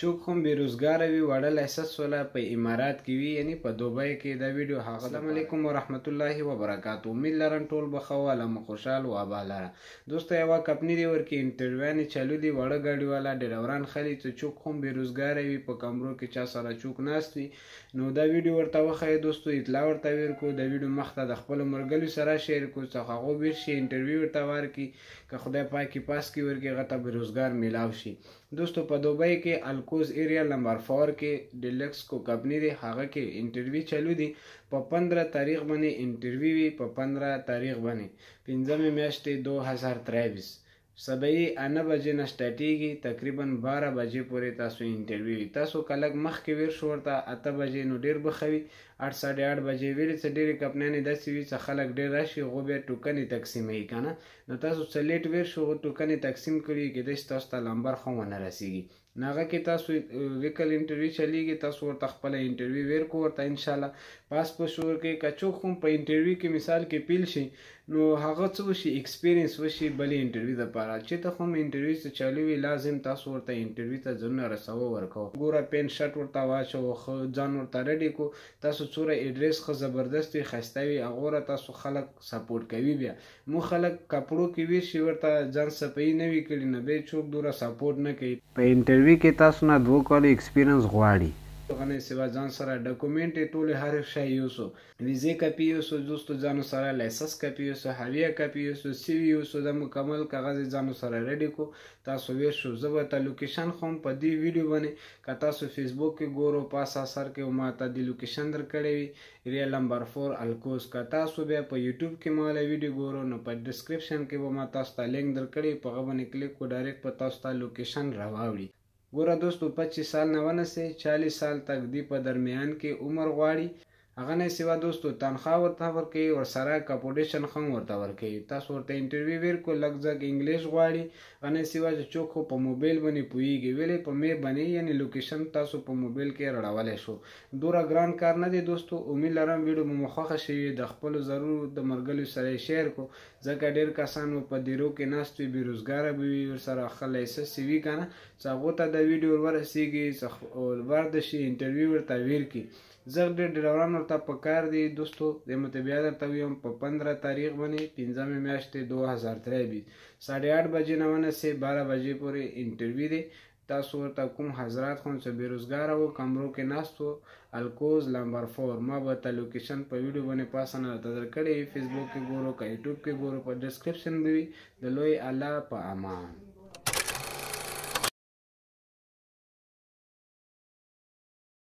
څوک هم بیروزګار وي وړه لایسنس ولا په امارات کې وي یعنی په دوبۍ کې دا ویډیو هغه السلام علیکم ورحمت الله وبرکاتو امید لرم ټول به ښه واله مو خوشحال وابالره دوسته یوه کمپني دې ورکې انټرویانې چلو دي وړه ګاډي والا ډریوران خلي چې څوک هم بیروزګاره وي په کمرو کې چا سره څوک ناست وي نو دا ویډیو ورته وښایي دوستو اطلاع ورته ورکړو د ویډیو مخته د خپلو ملګرو سره شیر کړو څو هغو بیر شي انټرویو ورته ورکړي که خدای پاکي پاس کې ورکړي هغه ته بیروزګار میلاو شي دوستو په دوبۍ کې کوز ایریا لمبر 4 کې ډیلکس کو کمپنی دی هغه کې انټرویو چلو دی په 15 تاریخ باندې انټرویو وی په 15 تاریخ باندې 15 میاشتې 2023 سبعی انا بجې نه سټارټیږي تقریبا 12 بجې پورې تاسو انټرویو تاسو کلک مخ کې ویر شو ورته اته بجې نو ډیر بخوي 8 8:30 بجې ویل چې ډیره کمپنۍ داسې وی چې خلک ډیر راشي غو به ټوکنې تقسیمې کنه نو تاسو څلیټ ویر شو ټوکنې تقسیم کړی کې د تاسو ته لمبر خو نه رسیږي ناغه کې تاسو ویکل انټرویو چلیږي تاسو ورته خپل انټرویو ورکو ورته ان شاء الله پاس په شور کې کچو خو په انټرویو کې مثال کې پیل شي نو هغه څه شي ایکسپیرینس وشي بل انټرویو د پاره چې ته هم انټرویو ته چالو وی لازم تاسو ورته انټرویو ته ځنه رسو ورکو ګوره پین شټ ورته واچو خو ځان ورته رډي کو تاسو څوره اډریس خو زبردست خسته وي هغه تاسو خلک سپورټ کوي بیا مو خلک کپړو کې وی شي ورته ځان سپې نه وی کړی نه به چوک دوره سپورټ نه کوي په انټرویو انټرویو کې تاسو نه دوه کال ایکسپیرینس غواړي غنې سیوا ځان سره ډاکومېنټ ټول هر شی یوسو ویزه کپی یوسو دوستو ځان سره لایسنس کپی یوسو هویه کپی یوسو سی وی یوسو د مکمل کاغذ ځان سره ریډي کو تاسو وې شو زبر ته لوکیشن خوم په دې ویډیو باندې که تاسو فیسبوک کې ګورو پاسا سر کې ما ته د لوکیشن درکړې وي ریل نمبر 4 الکوس که تاسو بیا په یوټیوب کې ما له ویډیو ګورو نو په ډسکرپشن کې به ما تاسو ته لینک درکړې په غو باندې کلیک کو ډایرکټ په تاسو ته لوکیشن راوړي ګوره دوستو 25 سال نه ونسې 40 سال تک دی په درمیان کې عمر غواړي هغه نه سیوا دوستو تنخواه ورته ورکوي ورسره کپوډیشن هم ورته ورکوي تاسو ورته انټرویو ورکړو لږ ځک انګلیش غواړي هغه نه سیوا چې څوک خو په موبایل باندې پوهیږي ویلې په مې باندې یعنې لوکیشن تاسو په موبایل کې رړولی شو دومره ګران کار نه دی دوستو امید لرم ویډیو مو خوښه شوي د خپلو ضرور د ملګریو سره شیر کو ځکه ډېر کسان په دیرو کې ناست وي بېروزګاره به وي ورسره ښه لایسس وي که نه چې هغو ته د ویډیو ورسېږي څه ورده شي انټرویو ورته ویر کړي زغ ډېر ډریوران ورته په کار دی دوستو د بیا درته ویم په پندرہ تاریخ باندې پنځمې میاشتې دو هزار تری بیس ساڑھے آٹھ بجې نه ونسې بارہ بجې پورې انټرویو دی تاسو ورته کوم حضرات خون څه بیروزګار وو کمرو کې ناست وو الکوز لمبر فور ما به ته لوکیشن په ویډیو باندې پاسنه راته درکړې فیسبوک کې ګورو که یوټیوب کې ګورو په ډسکرپشن به وي د لوی الله په امان